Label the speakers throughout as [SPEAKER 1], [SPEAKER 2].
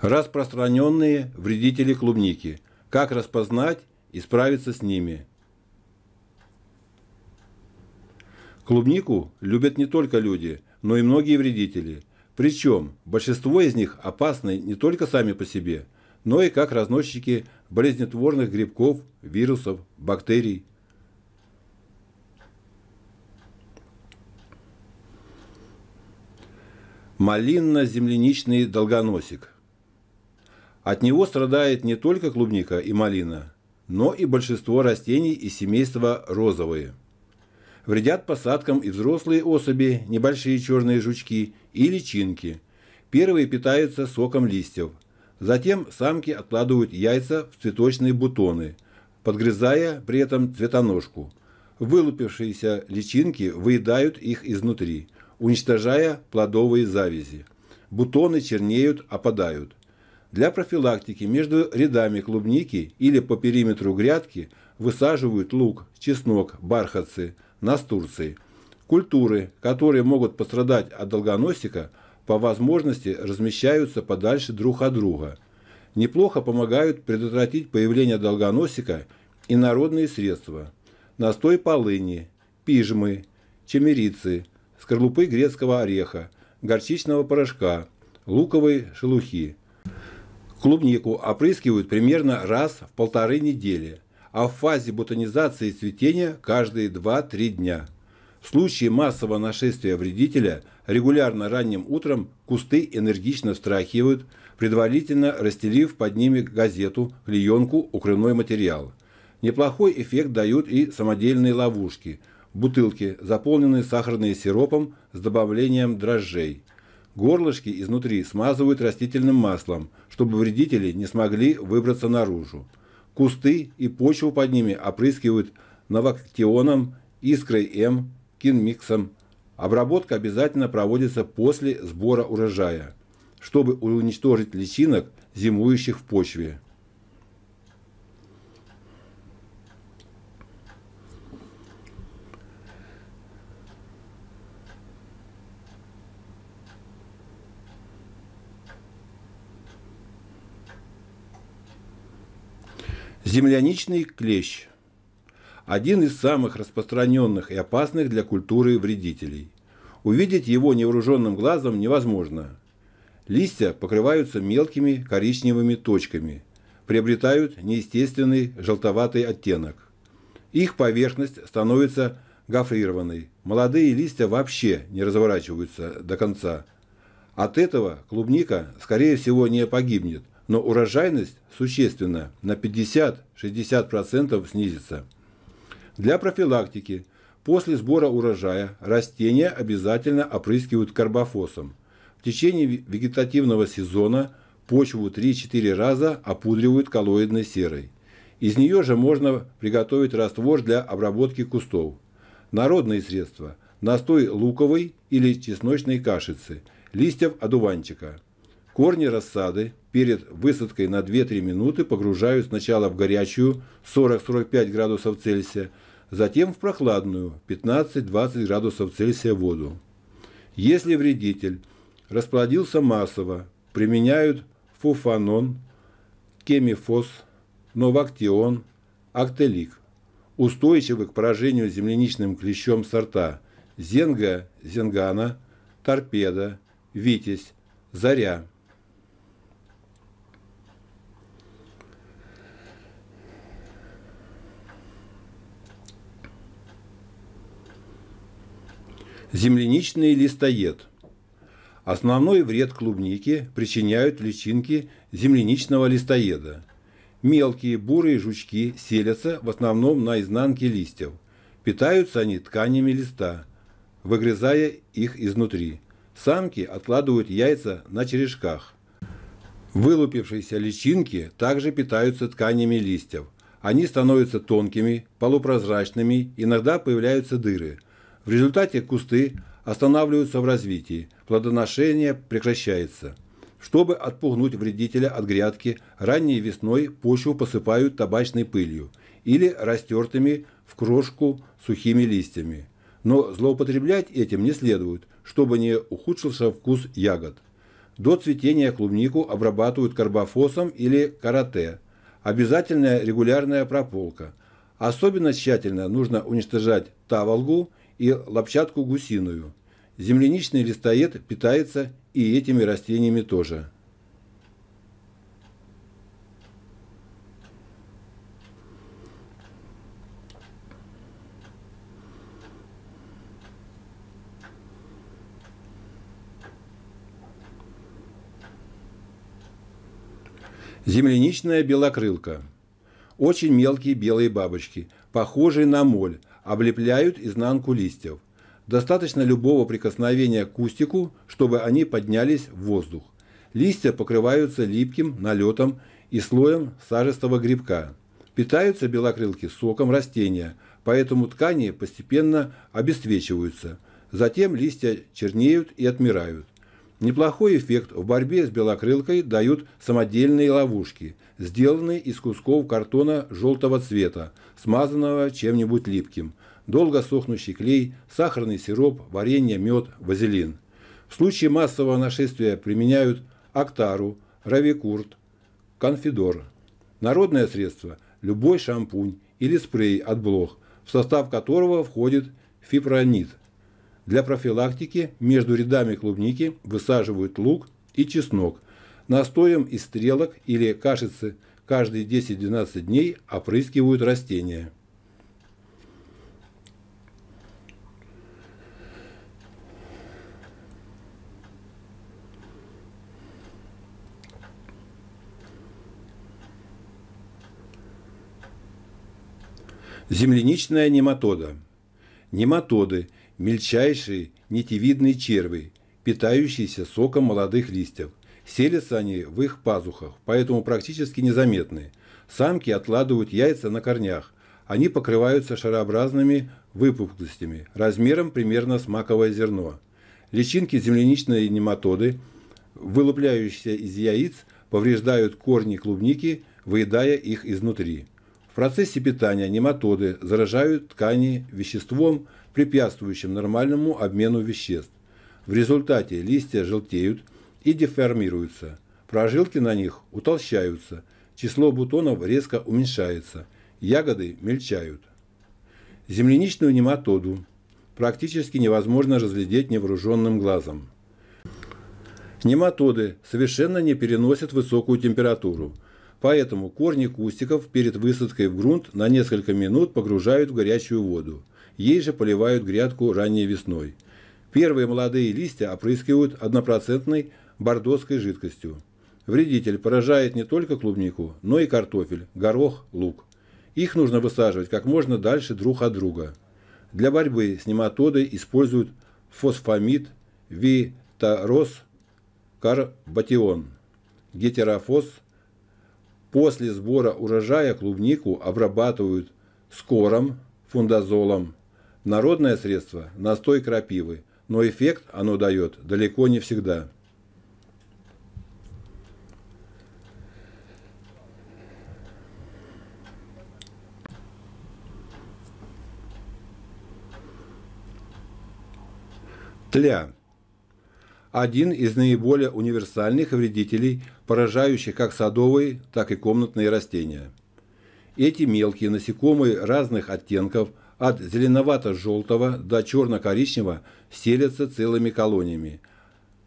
[SPEAKER 1] Распространенные вредители клубники. Как распознать и справиться с ними? Клубнику любят не только люди, но и многие вредители. Причем большинство из них опасны не только сами по себе, но и как разносчики болезнетворных грибков, вирусов, бактерий. Малинно-земляничный долгоносик – от него страдает не только клубника и малина, но и большинство растений из семейства розовые. Вредят посадкам и взрослые особи, небольшие черные жучки и личинки. Первые питаются соком листьев. Затем самки откладывают яйца в цветочные бутоны, подгрызая при этом цветоножку. Вылупившиеся личинки выедают их изнутри, уничтожая плодовые завязи. Бутоны чернеют, опадают. Для профилактики между рядами клубники или по периметру грядки высаживают лук, чеснок, бархатцы, настурции. Культуры, которые могут пострадать от долгоносика, по возможности размещаются подальше друг от друга. Неплохо помогают предотвратить появление долгоносика и народные средства. Настой полыни, пижмы, чемерицы, скорлупы грецкого ореха, горчичного порошка, луковой шелухи – Клубнику опрыскивают примерно раз в полторы недели, а в фазе бутонизации и цветения каждые 2-3 дня. В случае массового нашествия вредителя регулярно ранним утром кусты энергично встрахивают, предварительно расстелив под ними газету, клеенку, укрывной материал. Неплохой эффект дают и самодельные ловушки – бутылки, заполненные сахарным сиропом с добавлением дрожжей – Горлышки изнутри смазывают растительным маслом, чтобы вредители не смогли выбраться наружу. Кусты и почву под ними опрыскивают новоктионом, искрой М, кинмиксом. Обработка обязательно проводится после сбора урожая, чтобы уничтожить личинок, зимующих в почве. Земляничный клещ – один из самых распространенных и опасных для культуры вредителей. Увидеть его невооруженным глазом невозможно. Листья покрываются мелкими коричневыми точками, приобретают неестественный желтоватый оттенок. Их поверхность становится гофрированной, молодые листья вообще не разворачиваются до конца. От этого клубника, скорее всего, не погибнет – но урожайность существенно на 50-60% снизится. Для профилактики после сбора урожая растения обязательно опрыскивают карбофосом. В течение вегетативного сезона почву 3-4 раза опудривают коллоидной серой. Из нее же можно приготовить раствор для обработки кустов. Народные средства – настой луковой или чесночной кашицы, листьев одуванчика, корни рассады, перед высадкой на 2-3 минуты погружаю сначала в горячую 40-45 градусов Цельсия, затем в прохладную 15-20 градусов Цельсия воду. Если вредитель расплодился массово, применяют фуфанон, кемифос, новактион, актелик, устойчивы к поражению земляничным клещом сорта зенга, зенгана, торпеда, витязь, заря. Земляничный листоед. Основной вред клубнике причиняют личинки земляничного листоеда. Мелкие бурые жучки селятся в основном на изнанке листьев. Питаются они тканями листа, выгрызая их изнутри. Самки откладывают яйца на черешках. Вылупившиеся личинки также питаются тканями листьев. Они становятся тонкими, полупрозрачными, иногда появляются дыры – в результате кусты останавливаются в развитии, плодоношение прекращается. Чтобы отпугнуть вредителя от грядки, ранней весной почву посыпают табачной пылью или растертыми в крошку сухими листьями. Но злоупотреблять этим не следует, чтобы не ухудшился вкус ягод. До цветения клубнику обрабатывают карбофосом или карате. Обязательная регулярная прополка. Особенно тщательно нужно уничтожать таволгу и лопчатку гусиную. Земляничный листоед питается и этими растениями тоже. Земляничная белокрылка. Очень мелкие белые бабочки, похожие на моль, облепляют изнанку листьев. Достаточно любого прикосновения к кустику, чтобы они поднялись в воздух. Листья покрываются липким налетом и слоем сажистого грибка. Питаются белокрылки соком растения, поэтому ткани постепенно обесцвечиваются. Затем листья чернеют и отмирают. Неплохой эффект в борьбе с белокрылкой дают самодельные ловушки – сделанный из кусков картона желтого цвета, смазанного чем-нибудь липким, долго сохнущий клей, сахарный сироп, варенье, мед, вазелин. В случае массового нашествия применяют актару, равикурт, конфидор. Народное средство – любой шампунь или спрей от блох, в состав которого входит фипронит. Для профилактики между рядами клубники высаживают лук и чеснок – Настоем из стрелок или кашицы каждые 10-12 дней опрыскивают растения. Земляничная нематода. Нематоды – мельчайшие нитевидные черви, питающиеся соком молодых листьев. Селятся они в их пазухах, поэтому практически незаметны. Самки откладывают яйца на корнях. Они покрываются шарообразными выпуклостями, размером примерно с маковое зерно. Личинки земляничной нематоды, вылупляющиеся из яиц, повреждают корни клубники, выедая их изнутри. В процессе питания нематоды заражают ткани веществом, препятствующим нормальному обмену веществ. В результате листья желтеют – и деформируются. Прожилки на них утолщаются, число бутонов резко уменьшается, ягоды мельчают. Земляничную нематоду практически невозможно разглядеть невооруженным глазом. Нематоды совершенно не переносят высокую температуру, поэтому корни кустиков перед высадкой в грунт на несколько минут погружают в горячую воду. Ей же поливают грядку ранней весной. Первые молодые листья опрыскивают однопроцентной бордоской жидкостью. Вредитель поражает не только клубнику, но и картофель, горох, лук. Их нужно высаживать как можно дальше друг от друга. Для борьбы с нематодой используют фосфамид, витарос, карбатион, гетерофос. После сбора урожая клубнику обрабатывают скором, фундазолом. Народное средство – настой крапивы, но эффект оно дает далеко не всегда. Тля – один из наиболее универсальных вредителей, поражающих как садовые, так и комнатные растения. Эти мелкие насекомые разных оттенков, от зеленовато-желтого до черно-коричневого, селятся целыми колониями,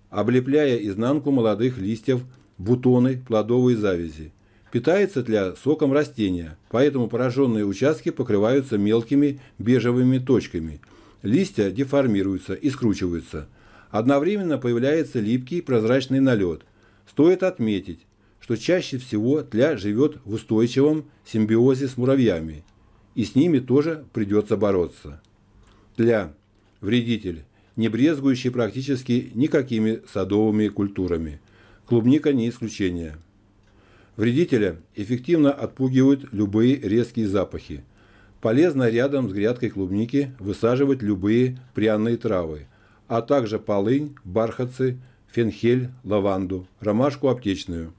[SPEAKER 1] облепляя изнанку молодых листьев, бутоны, плодовые завязи. Питается тля соком растения, поэтому пораженные участки покрываются мелкими бежевыми точками – листья деформируются и скручиваются. Одновременно появляется липкий прозрачный налет. Стоит отметить, что чаще всего тля живет в устойчивом симбиозе с муравьями, и с ними тоже придется бороться. Тля – вредитель, не брезгующий практически никакими садовыми культурами. Клубника не исключение. Вредителя эффективно отпугивают любые резкие запахи – Полезно рядом с грядкой клубники высаживать любые пряные травы, а также полынь, бархатцы, фенхель, лаванду, ромашку аптечную.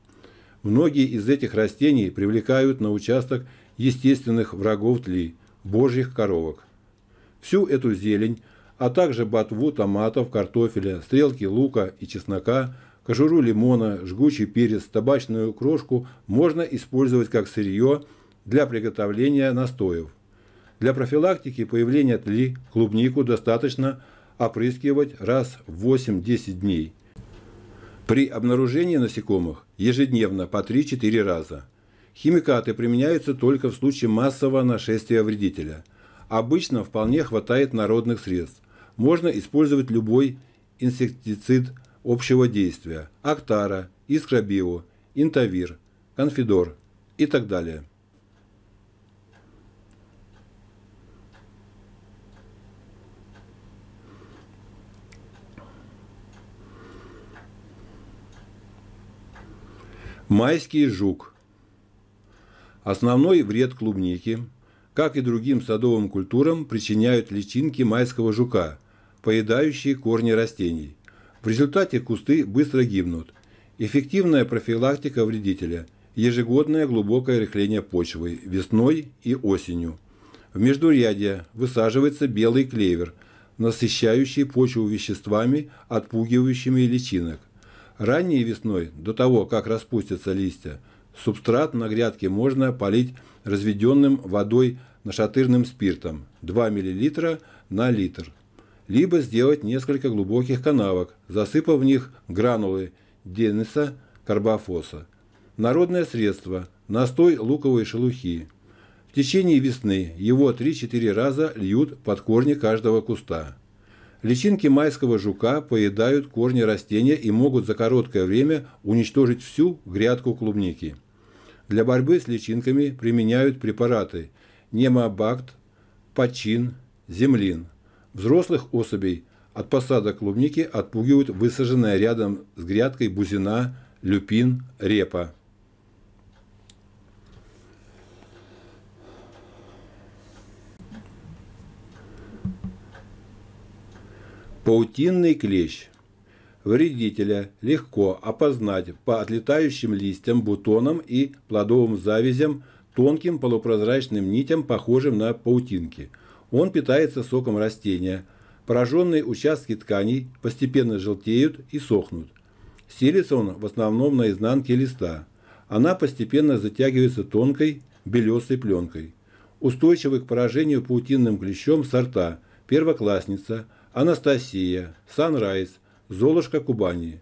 [SPEAKER 1] Многие из этих растений привлекают на участок естественных врагов тли, божьих коровок. Всю эту зелень, а также ботву томатов, картофеля, стрелки лука и чеснока, кожуру лимона, жгучий перец, табачную крошку можно использовать как сырье для приготовления настоев – для профилактики появления тли клубнику достаточно опрыскивать раз в 8-10 дней. При обнаружении насекомых ежедневно по 3-4 раза. Химикаты применяются только в случае массового нашествия вредителя. Обычно вполне хватает народных средств. Можно использовать любой инсектицид общего действия – актара, искробио, интавир, конфидор и так далее. Майский жук. Основной вред клубники, как и другим садовым культурам, причиняют личинки майского жука, поедающие корни растений. В результате кусты быстро гибнут. Эффективная профилактика вредителя – ежегодное глубокое рыхление почвы весной и осенью. В междурядье высаживается белый клевер, насыщающий почву веществами, отпугивающими личинок. Ранней весной, до того, как распустятся листья, субстрат на грядке можно полить разведенным водой нашатырным спиртом 2 мл на литр. Либо сделать несколько глубоких канавок, засыпав в них гранулы денеса карбофоса. Народное средство – настой луковой шелухи. В течение весны его 3-4 раза льют под корни каждого куста. Личинки майского жука поедают корни растения и могут за короткое время уничтожить всю грядку клубники. Для борьбы с личинками применяют препараты немобакт, почин, землин. Взрослых особей от посадок клубники отпугивают высаженная рядом с грядкой бузина, люпин, репа. Паутинный клещ. Вредителя легко опознать по отлетающим листьям, бутонам и плодовым завязям, тонким полупрозрачным нитям, похожим на паутинки. Он питается соком растения. Пораженные участки тканей постепенно желтеют и сохнут. Селится он в основном на изнанке листа. Она постепенно затягивается тонкой белесой пленкой. Устойчивы к поражению паутинным клещом сорта первоклассница – Анастасия, Санрайз, Золушка Кубани.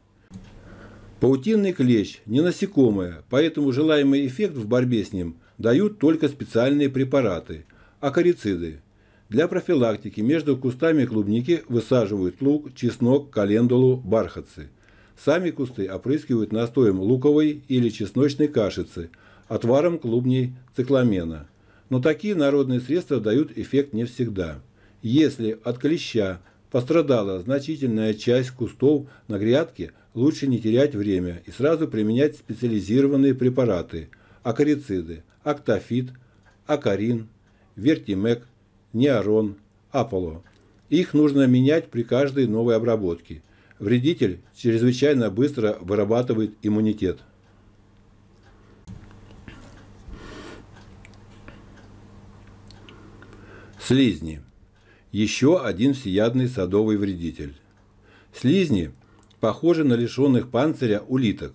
[SPEAKER 1] Паутинный клещ не насекомое, поэтому желаемый эффект в борьбе с ним дают только специальные препараты – акарициды. Для профилактики между кустами клубники высаживают лук, чеснок, календулу, бархатцы. Сами кусты опрыскивают настоем луковой или чесночной кашицы, отваром клубней цикламена. Но такие народные средства дают эффект не всегда. Если от клеща Пострадала значительная часть кустов на грядке, лучше не терять время и сразу применять специализированные препараты – акарициды, актофит, акарин, вертимек, неорон, аполо. Их нужно менять при каждой новой обработке. Вредитель чрезвычайно быстро вырабатывает иммунитет. Слизни – еще один всеядный садовый вредитель. Слизни похожи на лишенных панциря улиток.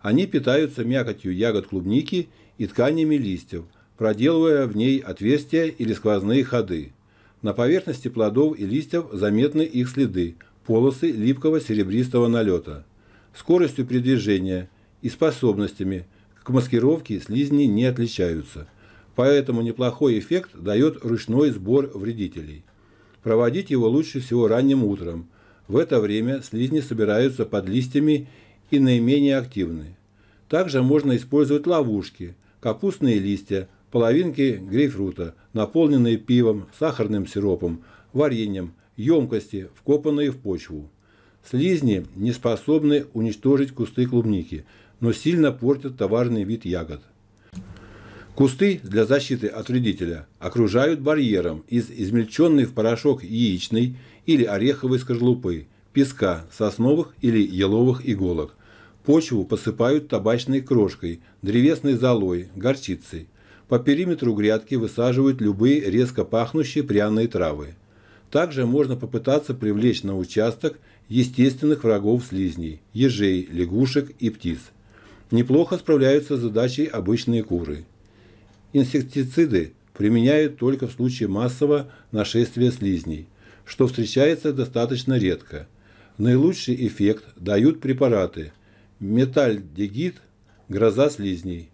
[SPEAKER 1] Они питаются мякотью ягод клубники и тканями листьев, проделывая в ней отверстия или сквозные ходы. На поверхности плодов и листьев заметны их следы, полосы липкого серебристого налета. Скоростью передвижения и способностями к маскировке слизни не отличаются, поэтому неплохой эффект дает ручной сбор вредителей. Проводить его лучше всего ранним утром. В это время слизни собираются под листьями и наименее активны. Также можно использовать ловушки, капустные листья, половинки грейпфрута, наполненные пивом, сахарным сиропом, вареньем, емкости, вкопанные в почву. Слизни не способны уничтожить кусты клубники, но сильно портят товарный вид ягод. Кусты для защиты от вредителя окружают барьером из измельченной в порошок яичной или ореховой скорлупы, песка, сосновых или еловых иголок. Почву посыпают табачной крошкой, древесной золой, горчицей. По периметру грядки высаживают любые резко пахнущие пряные травы. Также можно попытаться привлечь на участок естественных врагов слизней – ежей, лягушек и птиц. Неплохо справляются с задачей обычные куры – Инсектициды применяют только в случае массового нашествия слизней, что встречается достаточно редко. Наилучший эффект дают препараты метальдегид, гроза слизней.